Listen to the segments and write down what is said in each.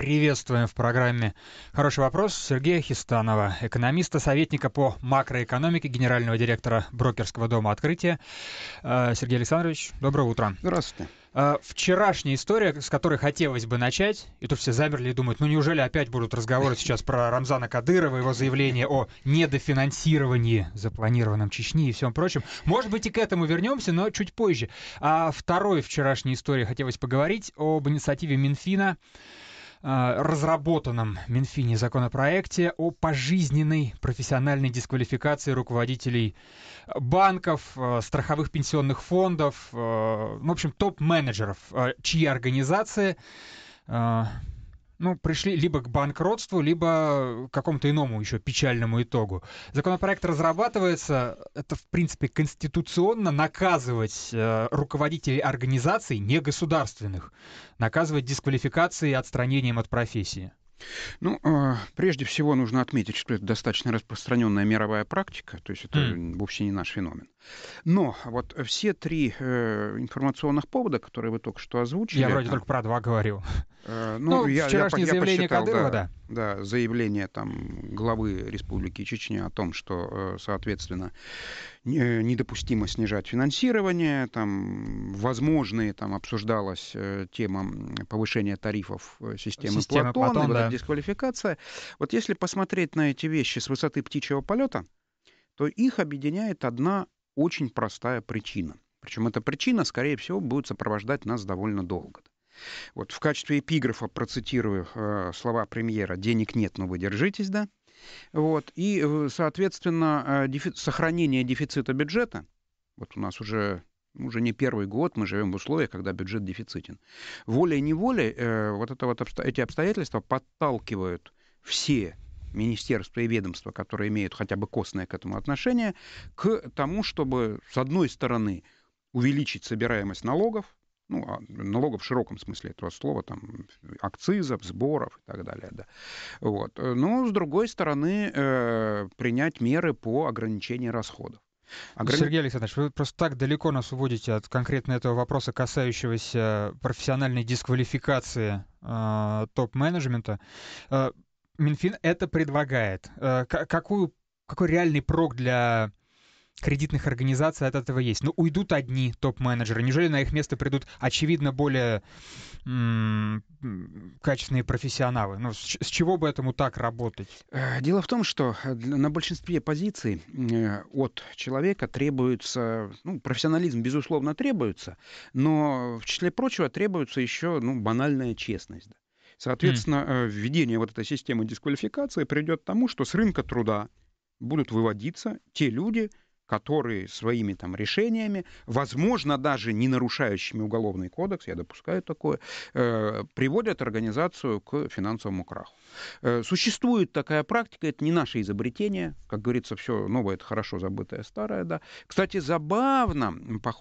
Приветствуем в программе «Хороший вопрос» Сергея Хистанова, экономиста, советника по макроэкономике, генерального директора брокерского дома «Открытие». А, Сергей Александрович, доброе утро. Здравствуйте. А, вчерашняя история, с которой хотелось бы начать, и тут все замерли и думают, ну неужели опять будут разговоры сейчас про Рамзана Кадырова, его заявление о недофинансировании, запланированном Чечни и всем прочем. Может быть и к этому вернемся, но чуть позже. А второй вчерашней истории хотелось поговорить об инициативе Минфина Э, разработанном Минфине законопроекте о пожизненной профессиональной дисквалификации руководителей э, банков, э, страховых пенсионных фондов, ну, в общем, топ-менеджеров, чьи организации ну, пришли либо к банкротству, либо к какому-то иному еще печальному итогу. Законопроект разрабатывается, это, в принципе, конституционно наказывать э, руководителей организаций негосударственных, наказывать дисквалификацией и отстранением от профессии. Ну, э, прежде всего нужно отметить, что это достаточно распространенная мировая практика, то есть это mm. вовсе не наш феномен. Но вот все три э, информационных повода, которые вы только что озвучили... Я вроде там... только про два говорил. Э, ну, ну я, вчерашнее я, заявление я посчитал, Кадырова, да, да. Да, заявление там главы Республики Чечня о том, что, э, соответственно, недопустимо снижать финансирование, там, возможные, там, обсуждалась э, тема повышения тарифов системы Система Платона, Платон, вот да. дисквалификация. Вот если посмотреть на эти вещи с высоты птичьего полета, то их объединяет одна очень простая причина. Причем эта причина, скорее всего, будет сопровождать нас довольно долго. Вот в качестве эпиграфа процитирую э, слова премьера «Денег нет, но вы держитесь», да? Вот. И, э, соответственно, э, дефи... сохранение дефицита бюджета, вот у нас уже уже не первый год мы живем в условиях, когда бюджет дефицитен. Волей-неволей э, вот, это вот обсто... эти обстоятельства подталкивают все министерства и ведомства, которые имеют хотя бы костное к этому отношение, к тому, чтобы, с одной стороны, увеличить собираемость налогов, ну, а налогов в широком смысле этого слова, там, акцизов, сборов и так далее, да. Вот. Но, ну, с другой стороны, э, принять меры по ограничению расходов. Ограни... Сергей Александрович, вы просто так далеко нас уводите от конкретно этого вопроса, касающегося профессиональной дисквалификации э, топ-менеджмента. Э, Минфин это предлагает. Э, какую, какой реальный прок для кредитных организаций от этого есть. но ну, уйдут одни топ-менеджеры. Неужели на их место придут, очевидно, более качественные профессионалы? Ну, с, с чего бы этому так работать? Э, дело в том, что э, на большинстве позиций э, от человека требуется... Ну, профессионализм, безусловно, требуется, но, в числе прочего, требуется еще ну, банальная честность. Соответственно, введение вот этой системы дисквалификации придет к тому, что с рынка труда будут выводиться те люди, которые своими там решениями, возможно, даже не нарушающими уголовный кодекс, я допускаю такое, э, приводят организацию к финансовому краху. Э, существует такая практика, это не наше изобретение, как говорится, все новое это хорошо забытое старое, да. Кстати, забавно,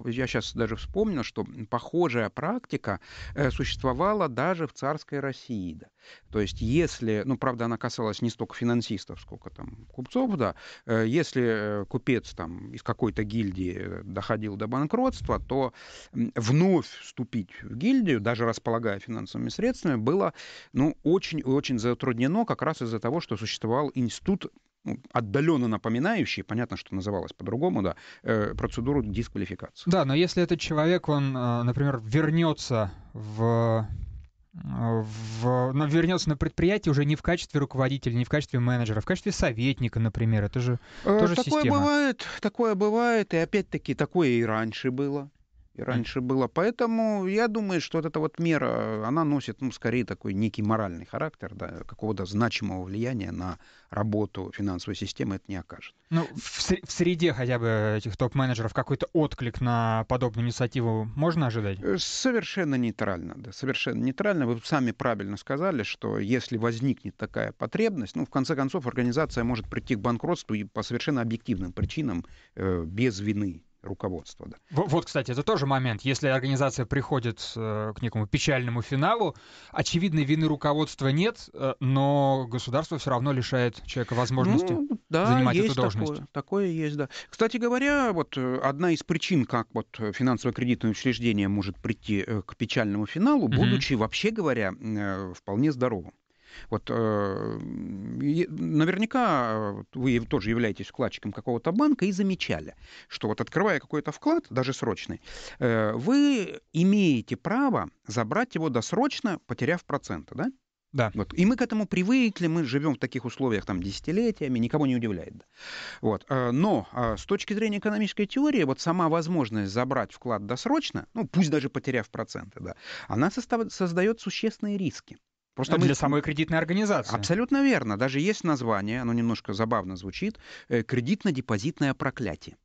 я сейчас даже вспомнил, что похожая практика э, существовала даже в царской России, да. То есть если, ну, правда, она касалась не столько финансистов, сколько там купцов, да, э, если купец там из какой-то гильдии доходил до банкротства, то вновь вступить в гильдию, даже располагая финансовыми средствами, было, ну, очень-очень затруднено как раз из-за того, что существовал институт ну, отдаленно напоминающий, понятно, что называлось по-другому, да, э, процедуру дисквалификации. Да, но если этот человек, он, э, например, вернется в э, в, но ну, вернется на предприятие уже не в качестве руководителя, не в качестве менеджера, а в качестве советника, например. Это же э, тоже такое система. бывает, такое бывает, и опять-таки такое и раньше было раньше было. Поэтому я думаю, что вот эта вот мера, она носит, ну, скорее такой некий моральный характер, да, какого-то значимого влияния на работу финансовой системы это не окажет. Ну, в, в среде хотя бы этих топ-менеджеров какой-то отклик на подобную инициативу можно ожидать? Э, совершенно нейтрально, да, совершенно нейтрально. Вы сами правильно сказали, что если возникнет такая потребность, ну, в конце концов, организация может прийти к банкротству и по совершенно объективным причинам, э, без вины руководства. Да. Вот, кстати, это тоже момент. Если организация приходит э, к некому печальному финалу, очевидной вины руководства нет, э, но государство все равно лишает человека возможности ну, да, занимать есть эту должность. Такое, такое есть, да. Кстати говоря, вот э, одна из причин, как вот финансово-кредитное учреждение может прийти к печальному финалу, будучи, угу. вообще говоря, вполне здоровым. Вот э, наверняка э, вы тоже являетесь вкладчиком какого-то банка и замечали, что вот открывая какой-то вклад, даже срочный, э, вы имеете право забрать его досрочно, потеряв проценты, да? Да. Вот. И мы к этому привыкли, мы живем в таких условиях там десятилетиями, никого не удивляет. Да. Вот. Но с точки зрения экономической теории, вот сама возможность забрать вклад досрочно, ну пусть даже потеряв проценты, да, она состав... создает существенные риски. Просто а мы... для самой кредитной организации. Абсолютно верно. Даже есть название, оно немножко забавно звучит, э, кредитно-депозитное проклятие.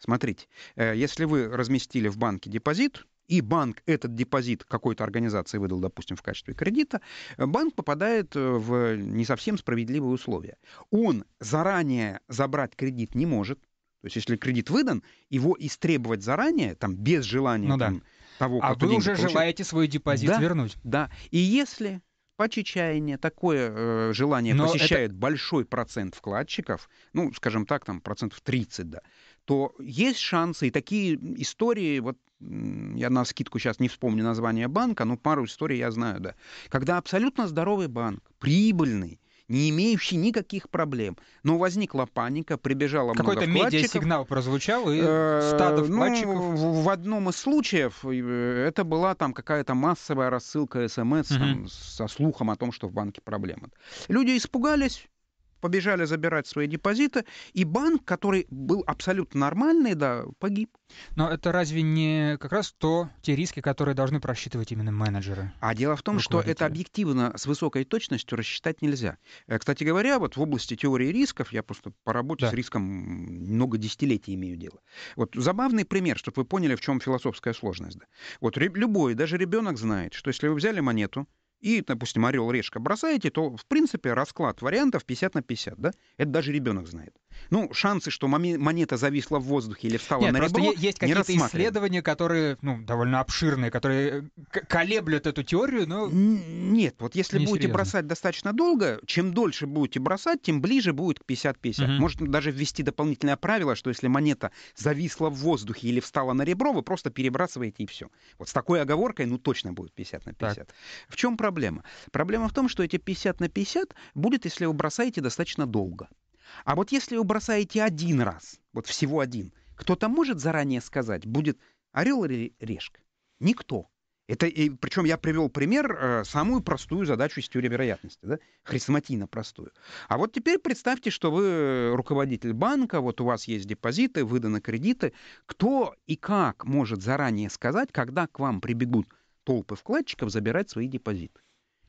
Смотрите, э, если вы разместили в банке депозит, и банк этот депозит какой-то организации выдал, допустим, в качестве кредита, э, банк попадает в не совсем справедливые условия. Он заранее забрать кредит не может. То есть, если кредит выдан, его истребовать заранее, там, без желания ну, там, да. того, а как А вы уже получил... желаете свой депозит да, вернуть. Да. И если почечаяние, такое э, желание Но посещает это... большой процент вкладчиков, ну, скажем так, там процентов 30, да, то есть шансы, и такие истории, вот я на скидку сейчас не вспомню название банка, но пару историй я знаю, да, когда абсолютно здоровый банк, прибыльный, не имеющий никаких проблем. Но возникла паника, прибежало Какой-то много Какой-то медиасигнал прозвучал, и э, стадо ну, вкладчиков... в одном из случаев э, это была там какая-то массовая рассылка смс эм со слухом о том, что в банке проблемы. Люди испугались, побежали забирать свои депозиты, и банк, который был абсолютно нормальный, да, погиб. Но это разве не как раз то, те риски, которые должны просчитывать именно менеджеры? А дело в том, что это объективно с высокой точностью рассчитать нельзя. Э, кстати говоря, вот в области теории рисков, я просто по работе да. с риском много десятилетий имею дело. Вот забавный пример, чтобы вы поняли, в чем философская сложность. Да. Вот любой, даже ребенок знает, что если вы взяли монету, и, допустим, орел-решка бросаете, то, в принципе, расклад вариантов 50 на 50, да? Это даже ребенок знает. Ну, шансы, что монета зависла в воздухе или встала Нет, на ребро, есть какие-то исследования, которые, ну, довольно обширные, которые э, колеблют эту теорию, но... Нет, вот если не будете серьезно. бросать достаточно долго, чем дольше будете бросать, тем ближе будет к 50-50. Угу. Можно даже ввести дополнительное правило, что если монета зависла в воздухе или встала на ребро, вы просто перебрасываете и все. Вот с такой оговоркой, ну, точно будет 50 на 50. Так. В чем проблема? проблема? Проблема в том, что эти 50 на 50 будет, если вы бросаете достаточно долго. А вот если вы бросаете один раз, вот всего один, кто-то может заранее сказать, будет орел или решка? Никто. Это, и, причем я привел пример, э, самую простую задачу из теории вероятности, да? хрестоматийно простую. А вот теперь представьте, что вы э, руководитель банка, вот у вас есть депозиты, выданы кредиты. Кто и как может заранее сказать, когда к вам прибегут толпы вкладчиков забирать свои депозиты.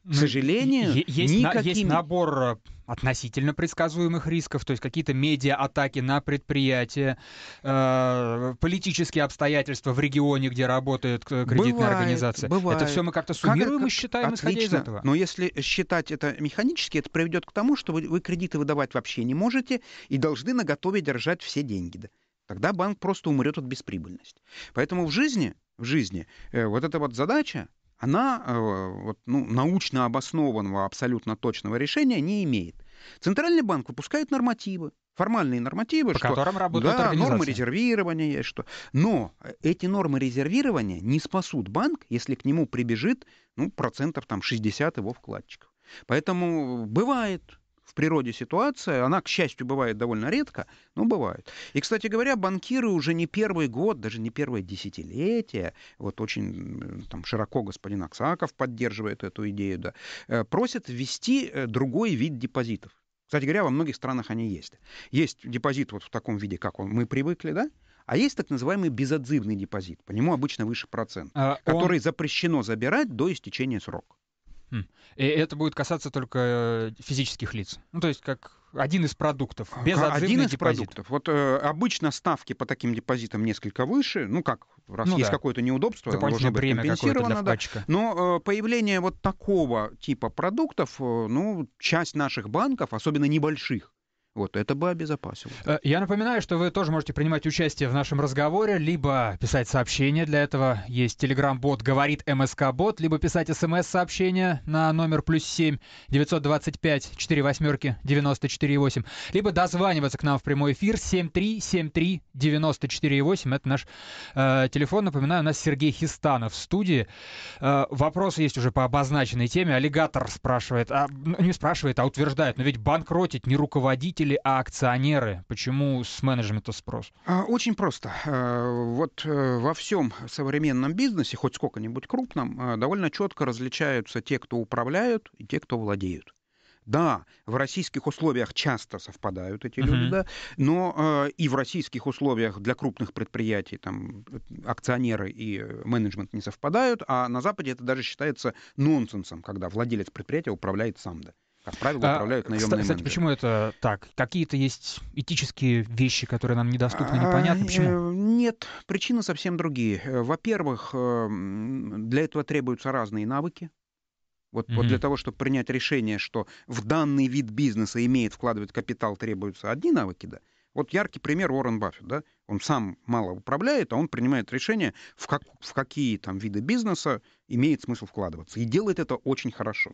К ну, сожалению, есть, никакими... есть набор э, относительно предсказуемых рисков, то есть какие-то медиа-атаки на предприятия, э, политические обстоятельства в регионе, где работает э, кредитная бывает, организация. Бывает. Это все мы как-то суммируем как, и считаем, отлично. исходя из этого. Но если считать это механически, это приведет к тому, что вы, вы кредиты выдавать вообще не можете и должны на готове держать все деньги. Да? Тогда банк просто умрет от бесприбыльности. Поэтому в жизни, в жизни э, вот эта вот задача, она э, вот, ну, научно обоснованного, абсолютно точного решения не имеет. Центральный банк выпускает нормативы, формальные нормативы, По что, которым работают да, нормы резервирования есть, что. Но эти нормы резервирования не спасут банк, если к нему прибежит ну, процентов там, 60 его вкладчиков. Поэтому бывает, в природе ситуация, она, к счастью, бывает довольно редко, но бывает. И, кстати говоря, банкиры уже не первый год, даже не первое десятилетие, вот очень там, широко господин Аксаков поддерживает эту идею, да, э, просят ввести э, другой вид депозитов. Кстати говоря, во многих странах они есть. Есть депозит вот в таком виде, как он, мы привыкли, да? А есть так называемый безотзывный депозит, по нему обычно выше процент, а который он... запрещено забирать до истечения срока. И это будет касаться только э, физических лиц. Ну, то есть как один из продуктов. Без один из депозит. продуктов. Вот э, обычно ставки по таким депозитам несколько выше. Ну как, раз ну, есть да. какое-то неудобство, оно должно быть компенсировано. Да. Но э, появление вот такого типа продуктов, э, ну, часть наших банков, особенно небольших, вот, это бы обезопасило. Э, я напоминаю, что вы тоже можете принимать участие в нашем разговоре, либо писать сообщение, для этого есть телеграм-бот «Говорит МСК-бот», либо писать смс-сообщение на номер плюс 7 925 4 восьмерки 94 8, либо дозваниваться к нам в прямой эфир 7373 94 8, это наш э, телефон, напоминаю, у нас Сергей Хистанов в студии. Э, вопросы есть уже по обозначенной теме, аллигатор спрашивает, а, ну, не спрашивает, а утверждает, но ведь банкротить не руководить потребители, а акционеры? Почему с менеджмента спрос? А, очень просто. А, вот э, во всем современном бизнесе, хоть сколько-нибудь крупном, а, довольно четко различаются те, кто управляют, и те, кто владеют. Да, в российских условиях часто совпадают эти uh-huh. люди, да, но э, и в российских условиях для крупных предприятий там акционеры и менеджмент не совпадают, а на Западе это даже считается нонсенсом, когда владелец предприятия управляет сам, да. Как правило, а, управляют а, наемные кстати, менеджеры. почему это так? Какие-то есть этические вещи, которые нам недоступны, а, непонятны? Почему? Э, нет, причины совсем другие. Э, во-первых, э, для этого требуются разные навыки. Вот, mm-hmm. вот для того, чтобы принять решение, что в данный вид бизнеса имеет вкладывать капитал, требуются одни навыки, да. Вот яркий пример Уоррен Баффет, да он сам мало управляет, а он принимает решение, в, как, в какие там виды бизнеса имеет смысл вкладываться. И делает это очень хорошо.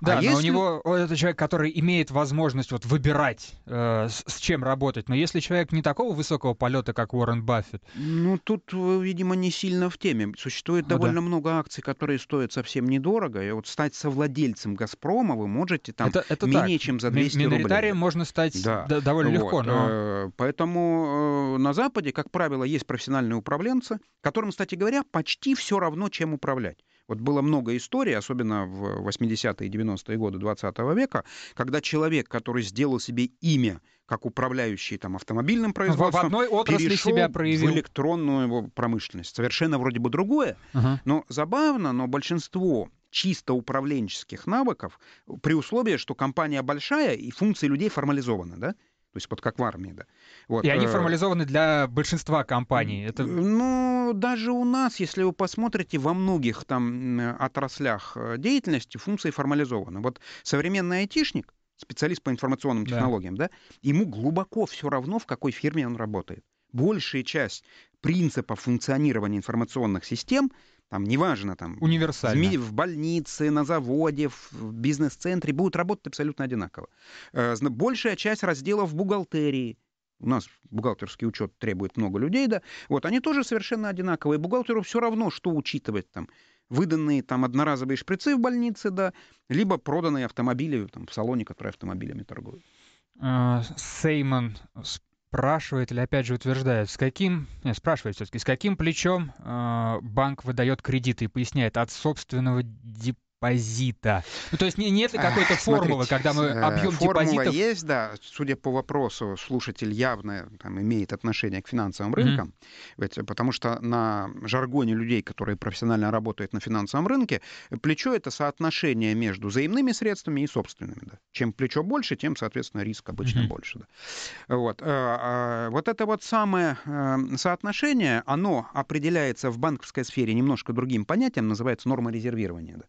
А да, а но если... у него это человек, который имеет возможность вот выбирать, э, с, с чем работать. Но если человек не такого высокого полета, как Уоррен Баффет... Ну, тут, э, видимо, не сильно в теме. Существует а, довольно да. много акций, которые стоят совсем недорого. И вот стать совладельцем «Газпрома» вы можете там это, это менее так. чем за 200 рублей. Миноритарием можно стать да. довольно вот. легко. Но... Э, поэтому э, на Западе Западе, как правило, есть профессиональные управленцы, которым, кстати говоря, почти все равно, чем управлять. Вот было много историй, особенно в 80-е и 90-е годы 20 -го века, когда человек, который сделал себе имя как управляющий там, автомобильным производством, в одной отрасли перешел себя проявил. в электронную промышленность. Совершенно вроде бы другое. Uh-huh. Но забавно, но большинство чисто управленческих навыков при условии, что компания большая и функции людей формализованы, да? То есть вот как в армии, да. Вот. И они э, формализованы для большинства компаний. Это... Ну, даже у нас, если вы посмотрите, во многих там отраслях э, деятельности функции формализованы. Вот современный айтишник, специалист по информационным технологиям, да, да ему глубоко все равно, в какой фирме он работает. Большая часть принципов функционирования информационных систем — там, неважно, там... Универсально. В больнице, на заводе, в бизнес-центре будут работать абсолютно одинаково. Э, большая часть разделов в бухгалтерии, у нас бухгалтерский учет требует много людей, да, вот они тоже совершенно одинаковые. Бухгалтеру все равно, что учитывать там выданные там одноразовые шприцы в больнице, да, либо проданные автомобили там, в салоне, которые автомобилями торгуют. А, Сеймон спрашивает или опять же утверждает, с каким, нет, спрашивает все-таки, с каким плечом э, банк выдает кредиты и поясняет от собственного деп депозита? Ну, то есть нет ли какой-то формулы, когда мы э, объем формула депозитов... есть, да. Судя по вопросу, слушатель явно там, имеет отношение к финансовым рынкам, mm-hmm. ведь, потому что на жаргоне людей, которые профессионально работают на финансовом рынке, плечо — это соотношение между заимными средствами и собственными. Да. Чем плечо больше, тем, соответственно, риск обычно mm-hmm. больше. Да. Вот. Э, э, вот это вот самое соотношение, оно определяется в банковской сфере немножко другим понятием, называется норма резервирования. Да.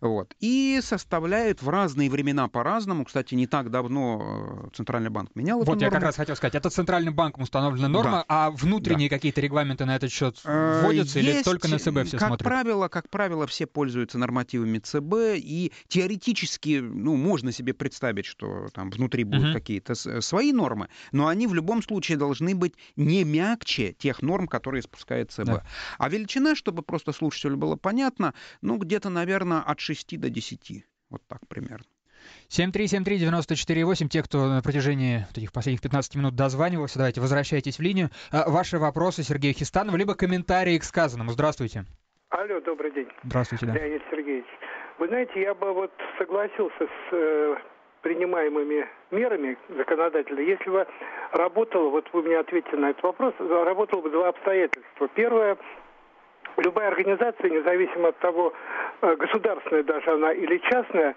Вот. И составляют в разные времена по-разному. Кстати, не так давно э, Центральный банк менял вот эту Вот я как раз хотел сказать, это Центральным банком установлена норма, да. а внутренние да. какие-то регламенты на этот счет э, вводятся Есть, или только на ЦБ все как смотрят? Правило, как правило, все пользуются нормативами ЦБ, и теоретически ну, можно себе представить, что там внутри будут угу. какие-то э, свои нормы, но они в любом случае должны быть не мягче тех норм, которые спускает ЦБ. Да. А величина, чтобы просто слушателю было понятно, ну, где-то, наверное, от 6 до 10. Вот так примерно. 7373948, те, кто на протяжении этих последних 15 минут дозванивался, давайте возвращайтесь в линию. А, ваши вопросы Сергею Хистанову, либо комментарии к сказанному. Здравствуйте. Алло, добрый день. Здравствуйте, да. Леонид Сергеевич. Вы знаете, я бы вот согласился с э, принимаемыми мерами законодателя, если бы работало, вот вы мне ответили на этот вопрос, работало бы два обстоятельства. Первое, любая организация, независимо от того, э, государственная даже она или частная,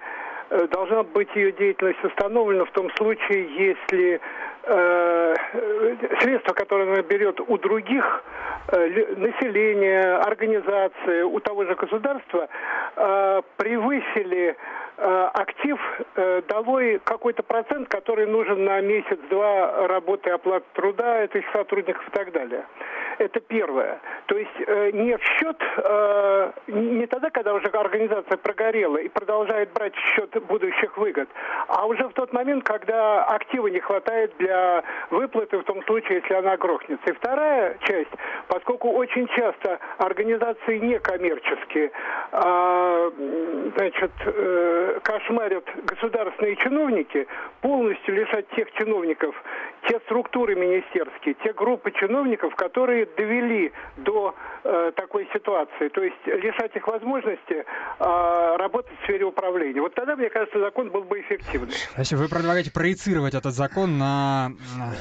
э, должна быть ее деятельность установлена в том случае, если Э, средства, которые она берет у других э, населения, организации, у того же государства, э, превысили актив, долой какой-то процент, который нужен на месяц-два работы, оплаты труда этих сотрудников и так далее. Это первое. То есть не в счет, не тогда, когда уже организация прогорела и продолжает брать в счет будущих выгод, а уже в тот момент, когда активы не хватает для выплаты в том случае, если она грохнется. И вторая часть, поскольку очень часто организации некоммерческие э, значит, э, кошмарят государственные чиновники, полностью лишать тех чиновников, те структуры министерские, те группы чиновников, которые довели до э, такой ситуации. То есть лишать их возможности э, работать в сфере управления. Вот тогда, мне кажется, закон был бы эффективным. Значит, вы предлагаете проецировать этот закон на на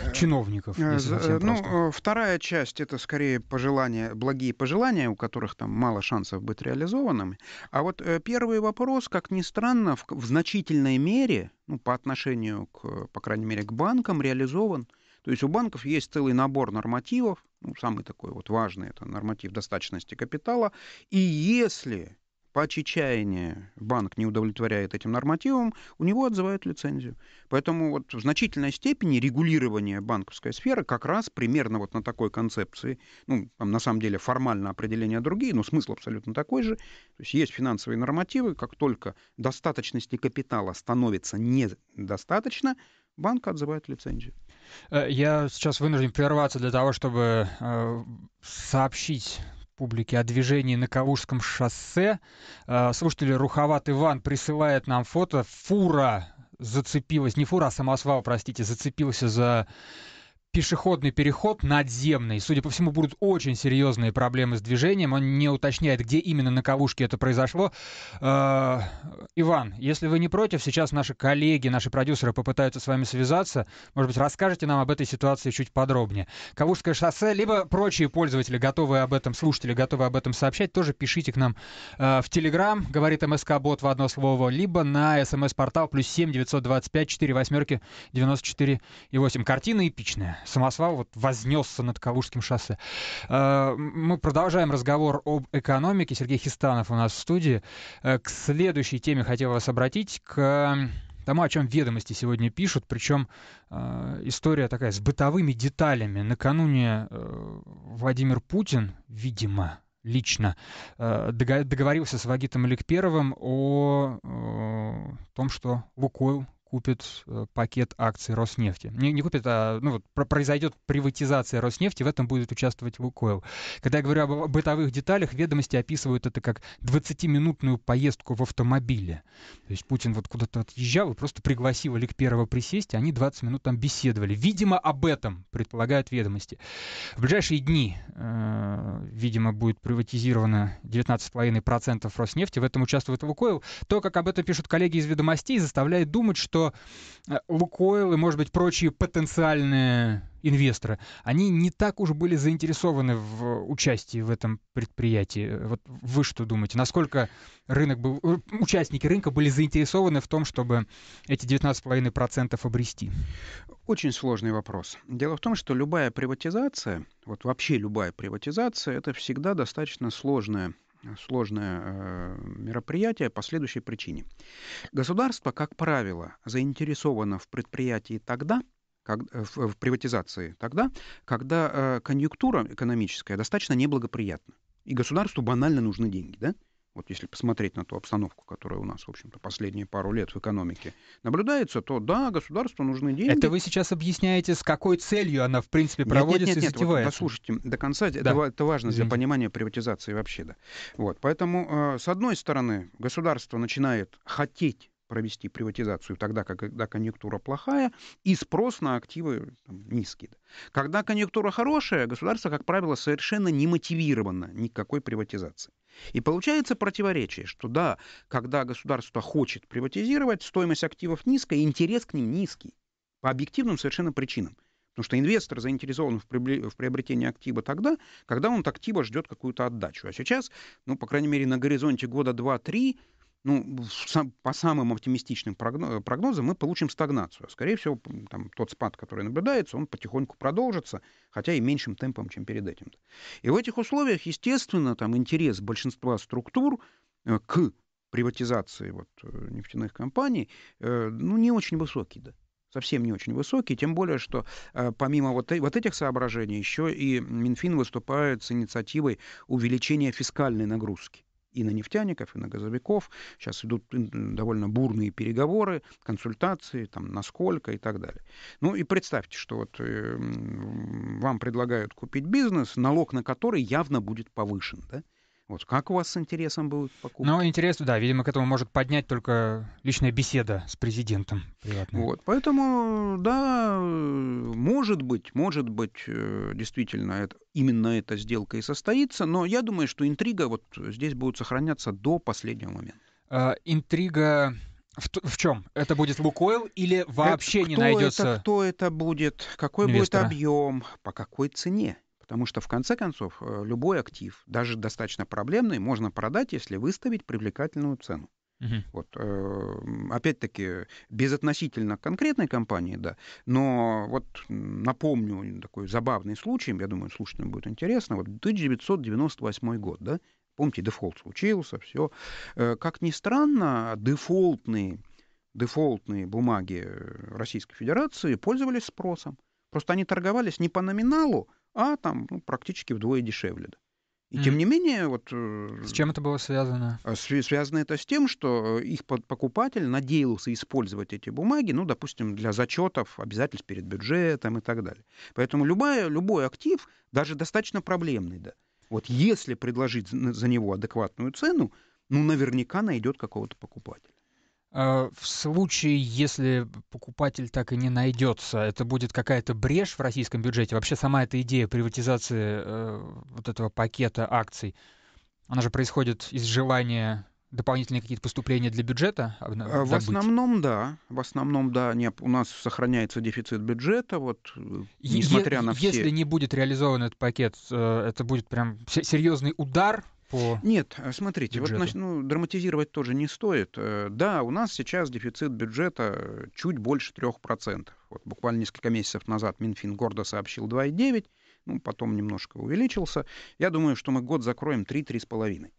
э, чиновников? Э, э, ну, вторая часть это скорее пожелания, благие пожелания, у которых там мало шансов быть реализованными. А вот первый вопрос, как ни странно, в, в значительной мере, ну, по отношению к, по крайней мере, к банкам реализован. То есть у банков есть целый набор нормативов, ну, самый такой вот важный это норматив достаточности капитала. И если по отчаянию банк не удовлетворяет этим нормативам, у него отзывают лицензию. Поэтому вот в значительной степени регулирование банковской сферы как раз примерно вот на такой концепции, ну, там на самом деле формально определения другие, но смысл абсолютно такой же. То есть есть финансовые нормативы, как только достаточности капитала становится недостаточно, банк отзывает лицензию. Э, я сейчас вынужден прерваться для того, чтобы э, сообщить публики о движении на Калужском шоссе. Э, Слушатель Руховат Иван присылает нам фото. Фура зацепилась, не фура, а самосвал, простите, зацепился за пешеходный переход надземный. Судя по всему, будут очень серьезные проблемы с движением. Он не уточняет, где именно на Кавушке это произошло. А, Иван, если вы не против, сейчас наши коллеги, наши продюсеры попытаются с вами связаться. Может быть, расскажете нам об этой ситуации чуть подробнее. Кавушское шоссе, либо прочие пользователи, готовые об этом, слушатели, готовые об этом сообщать, тоже пишите к нам а, в Телеграм, говорит МСК-бот в одно слово, либо на СМС-портал плюс семь девятьсот двадцать пять четыре восьмерки девяносто четыре и восемь. Картина эпичная самосвал вот вознесся над Калужским шоссе. Э, мы продолжаем разговор об экономике. Сергей Хистанов у нас в студии. Э, к следующей теме хотел вас обратить, к тому, о чем ведомости сегодня пишут, причем э, история такая с бытовыми деталями. Накануне Владимир Путин, видимо, лично договорился с Вагитом Эликперовым о том, что Лукойл купит э, пакет акций Роснефти. Не, не купит, а ну, вот, произойдет приватизация Роснефти, в этом будет участвовать Лукойл. Когда я говорю об бытовых деталях, ведомости описывают это как 20-минутную поездку в автомобиле. То есть Путин вот куда-то отъезжал и просто пригласил или к первого присесть, и они 20 минут там беседовали. Видимо, об этом предполагают ведомости. В ближайшие дни, э, видимо, будет приватизировано 19,5% Роснефти, в этом участвует Лукойл. То, как об этом пишут коллеги из ведомостей, заставляет думать, что что э, Лукойл и, может быть, прочие потенциальные инвесторы, они не так уж были заинтересованы в э, участии в этом предприятии. Вот вы что думаете? Насколько рынок был, э, участники рынка были заинтересованы в том, чтобы эти 19,5% обрести? Очень сложный вопрос. Дело в том, что любая приватизация, вот вообще любая приватизация, это всегда достаточно сложная сложное э, мероприятие по следующей причине. Государство, как правило, заинтересовано в предприятии тогда, как, э, в, в приватизации тогда, когда э, конъюнктура экономическая достаточно неблагоприятна. И государству банально нужны деньги, да? вот если посмотреть на ту обстановку, которая у нас, в общем-то, последние пару лет в экономике наблюдается, то да, государству нужны деньги. Это вы сейчас объясняете, с какой целью она, в принципе, проводится нет, нет, нет, и затевается? вот, дослушайте до конца, да. это, это важно Извините. для понимания приватизации вообще, да. Вот, поэтому, э, с одной стороны, государство начинает хотеть провести приватизацию тогда, когда конъюнктура плохая, и спрос на активы там, низкий. Когда конъюнктура хорошая, государство, как правило, совершенно не мотивировано никакой приватизации. И получается противоречие, что да, когда государство хочет приватизировать, стоимость активов низкая, интерес к ним низкий. По объективным совершенно причинам. Потому что инвестор заинтересован в приобретении актива тогда, когда он от актива ждет какую-то отдачу. А сейчас, ну, по крайней мере, на горизонте года 2-3 ну, сам, по самым оптимистичным прогнозам мы получим стагнацию. А, скорее всего, там, тот спад, который наблюдается, он потихоньку продолжится, хотя и меньшим темпом, чем перед этим. И в этих условиях, естественно, там, интерес большинства структур э, к приватизации вот, э, нефтяных компаний э, ну, не очень высокий. Да совсем не очень высокий, тем более, что э, помимо вот, э, вот этих соображений еще и Минфин выступает с инициативой увеличения фискальной нагрузки и на нефтяников, и на газовиков. Сейчас идут довольно бурные переговоры, консультации, там, насколько и так далее. Ну и представьте, что вот эм, вам предлагают купить бизнес, налог на который явно будет повышен. Да? Вот как у вас с интересом будут покупки? Ну, интерес, да, видимо, к этому может поднять только личная беседа с президентом. Приятная. Вот, поэтому, да, может быть, может быть, э, действительно, это, именно эта сделка и состоится, но я думаю, что интрига вот здесь будет сохраняться до последнего момента. А, интрига в, в чем? Это будет Лукойл или э, вообще это, не найдется? Это, кто это будет? Какой инвестора? будет объем? По какой цене? Потому что, в конце концов, э, любой актив, даже достаточно проблемный, можно продать, если выставить привлекательную цену. Угу. Вот, эм, опять-таки, безотносительно конкретной компании, да, но вот напомню такой забавный случай, я думаю, слушателям будет интересно, вот 1998 год, да, помните, дефолт случился, все. Э, как ни странно, дефолтные, дефолтные бумаги э, Российской Федерации пользовались спросом. Просто они торговались не по номиналу, а там ну, практически вдвое дешевле. И mm. тем не менее, вот... Э, с чем это было связано? Э, связано это с тем, что э, их покупатель надеялся использовать эти бумаги, ну, допустим, для зачетов, обязательств перед бюджетом и так далее. Поэтому любая, любой актив, даже достаточно проблемный, да, вот если предложить за него адекватную цену, ну, наверняка найдет какого-то покупателя. А, в случае, если покупатель так и не найдется, это будет какая-то брешь в российском бюджете. Вообще сама эта идея приватизации э, вот этого пакета акций, она же происходит из желания дополнительные какие-то поступления для бюджета? Э, добыть? В основном, да. В основном, да, не, у нас сохраняется дефицит бюджета, вот, э, несмотря е- на все... Если не будет реализован этот пакет, э, это будет прям серьезный удар по Нет, э, смотрите, бюджету? вот ну, драматизировать тоже не стоит. Э, да, у нас сейчас дефицит бюджета чуть больше 3%. Вот буквально несколько месяцев назад Минфин гордо сообщил 2,9% ну, потом немножко увеличился. Я думаю, что мы год закроем 3-3,5.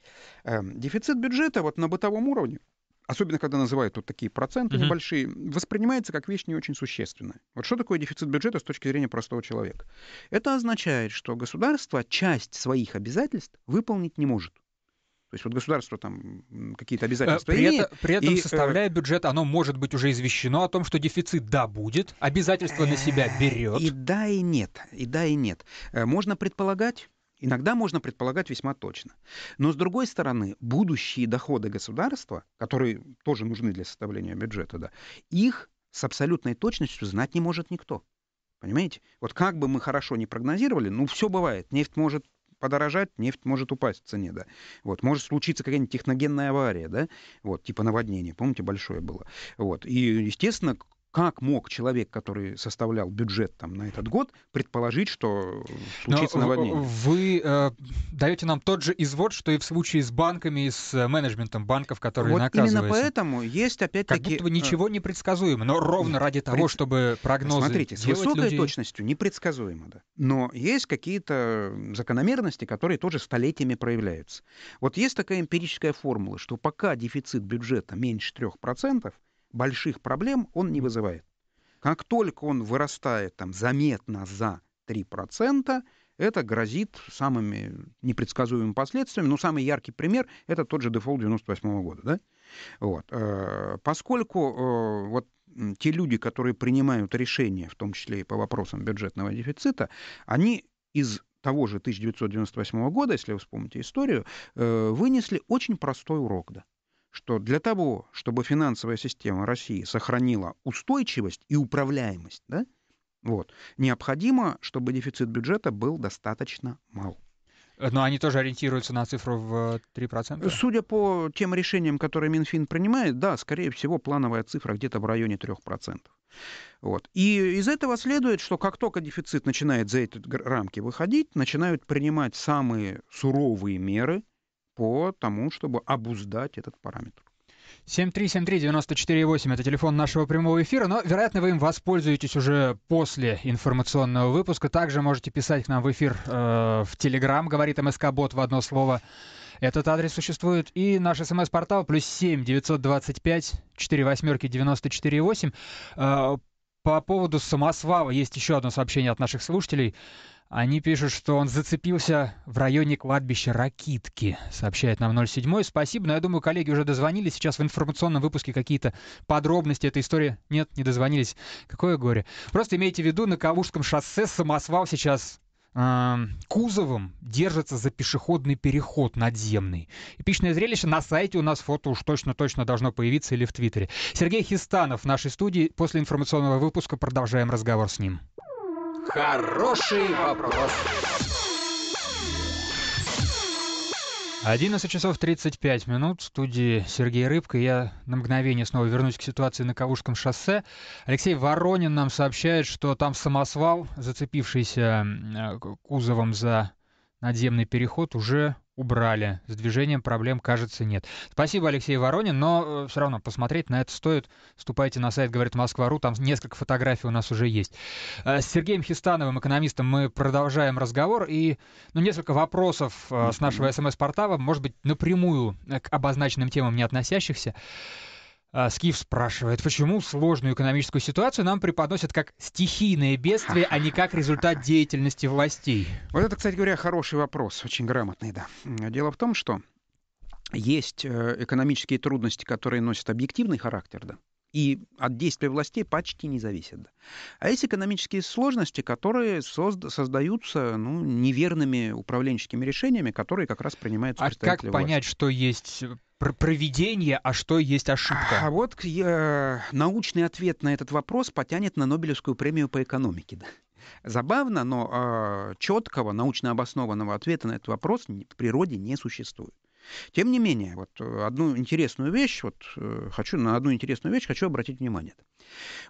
Эм, дефицит бюджета вот на бытовом уровне особенно когда называют вот такие проценты угу. небольшие, воспринимается как вещь не очень существенная. Вот что такое дефицит бюджета с точки зрения простого человека? Это означает, что государство часть своих обязательств выполнить не может. То есть вот государство там какие-то э, обязательства при имеет. Это, при этом, и, э, составляя бюджет, оно может быть уже извещено о том, что дефицит, да, будет, обязательства на себя э, берет. И да, и нет, и да, и нет. Можно предполагать, Иногда можно предполагать весьма точно. Но, с другой стороны, будущие доходы государства, которые тоже нужны для составления бюджета, да, их с абсолютной точностью знать не может никто. Понимаете? Вот как бы мы хорошо не прогнозировали, ну, все бывает. Нефть может подорожать, нефть может упасть в цене, да. Вот, может случиться какая-нибудь техногенная авария, да, вот, типа наводнения, помните, большое было. Вот, и, естественно, как мог человек, который составлял бюджет там, на этот год, предположить, что случится Но наводнение? Вы э, даете нам тот же извод, что и в случае с банками и с э, менеджментом банков, которые вот наказываются. Именно поэтому есть опять-таки... Как будто бы э, ничего не предсказуемо, но ровно ради того, Пред... чтобы прогнозы Смотрите, с высокой людей... точностью непредсказуемо, да. Но есть какие-то закономерности, которые тоже столетиями проявляются. Вот есть такая эмпирическая формула, что пока дефицит бюджета меньше 3%, больших проблем он не вызывает. Как только он вырастает там, заметно за 3%, это грозит самыми непредсказуемыми последствиями. Но ну, самый яркий пример — это тот же дефолт 98 -го года. Да? Вот. Э, поскольку э, вот те люди, которые принимают решения, в том числе и по вопросам бюджетного дефицита, они из того же 1998 года, если вы вспомните историю, э, вынесли очень простой урок. Да что для того, чтобы финансовая система России сохранила устойчивость и управляемость, да, вот, необходимо, чтобы дефицит бюджета был достаточно мал. Но они тоже ориентируются на цифру в 3%? Э, Судя по тем решениям, которые Минфин принимает, да, скорее всего, плановая цифра где-то в районе 3%. Вот. И из этого следует, что как только дефицит начинает за эти рамки выходить, начинают принимать самые суровые меры – по тому, чтобы обуздать этот параметр. 7373948 это телефон нашего прямого эфира, но, вероятно, вы им воспользуетесь уже после информационного выпуска. Также можете писать к нам в эфир э, в Телеграм, говорит МСК Бот в одно слово. Этот адрес существует. И наш смс-портал плюс 7 925 4 восьмерки 94,8. Э, по поводу самосвала есть еще одно сообщение от наших слушателей. Они пишут, что он зацепился в районе кладбища Ракитки, сообщает нам 07. Спасибо, но я думаю, коллеги уже дозвонились. Сейчас в информационном выпуске какие-то подробности этой истории. Нет, не дозвонились. Какое горе. Просто имейте в виду, на Калужском шоссе самосвал сейчас кузовом держится за пешеходный переход надземный. Эпичное зрелище на сайте у нас фото уж точно-точно должно появиться или в Твиттере. Сергей Хистанов в нашей студии. После информационного выпуска продолжаем разговор с ним. Хороший вопрос. 11 часов 35 минут в студии Сергей Рыбка. Я на мгновение снова вернусь к ситуации на Кавушском шоссе. Алексей Воронин нам сообщает, что там самосвал, зацепившийся э, кузовом за надземный переход, уже убрали. С движением проблем, кажется, нет. Спасибо, Алексей Воронин, но э, все равно посмотреть на это стоит. ступайте на сайт «Говорит Москва.ру», там несколько фотографий у нас уже есть. Э, с Сергеем Хистановым, экономистом, мы продолжаем разговор. И ну, несколько вопросов э, с нашего СМС-портала, может быть, напрямую э, к обозначенным темам не относящихся. А, Скиф спрашивает, почему сложную экономическую ситуацию нам преподносят как стихийное бедствие, а не как результат деятельности властей? Вот это, кстати говоря, хороший вопрос, очень грамотный, да. Дело в том, что есть э, экономические трудности, которые носят объективный характер, да, и от действия властей почти не зависят. Да. А есть экономические сложности, которые созда- создаются ну, неверными управленческими решениями, которые как раз принимаются А как власти. понять, что есть про проведение, а что есть ошибка? А вот э, научный ответ на этот вопрос потянет на Нобелевскую премию по экономике. Да? Забавно, но э, четкого научно обоснованного ответа на этот вопрос в природе не существует. Тем не менее, вот одну интересную вещь, вот э, хочу на одну интересную вещь хочу обратить внимание.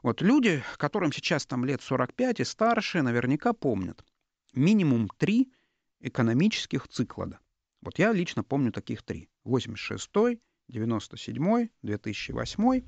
Вот люди, которым сейчас там лет 45 и старше, наверняка помнят минимум три экономических цикла. Да. Вот я лично помню таких три. 86-й, 97 2008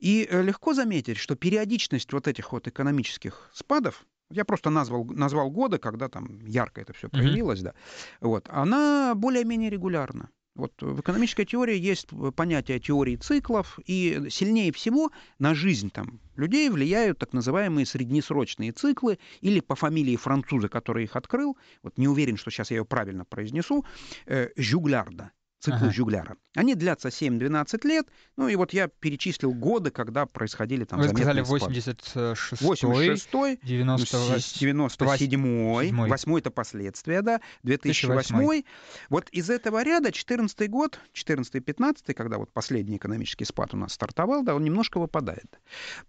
И э, легко заметить, что периодичность вот этих вот экономических спадов, я просто назвал, назвал годы, когда там ярко это все проявилось, mm-hmm. да, вот, она более-менее регулярна. Вот в экономической теории есть понятие теории циклов, и сильнее всего на жизнь там, людей влияют так называемые среднесрочные циклы, или по фамилии француза, который их открыл, вот не уверен, что сейчас я ее правильно произнесу, э, Жюглярда циклу ага. Жюгляра. Они длятся 7-12 лет, ну и вот я перечислил годы, когда происходили там Вы сказали 86 86 97-й, 8 это последствия, да, 2008 -й. Вот из этого ряда 14 й год, 14-15, й когда вот последний экономический спад у нас стартовал, да, он немножко выпадает.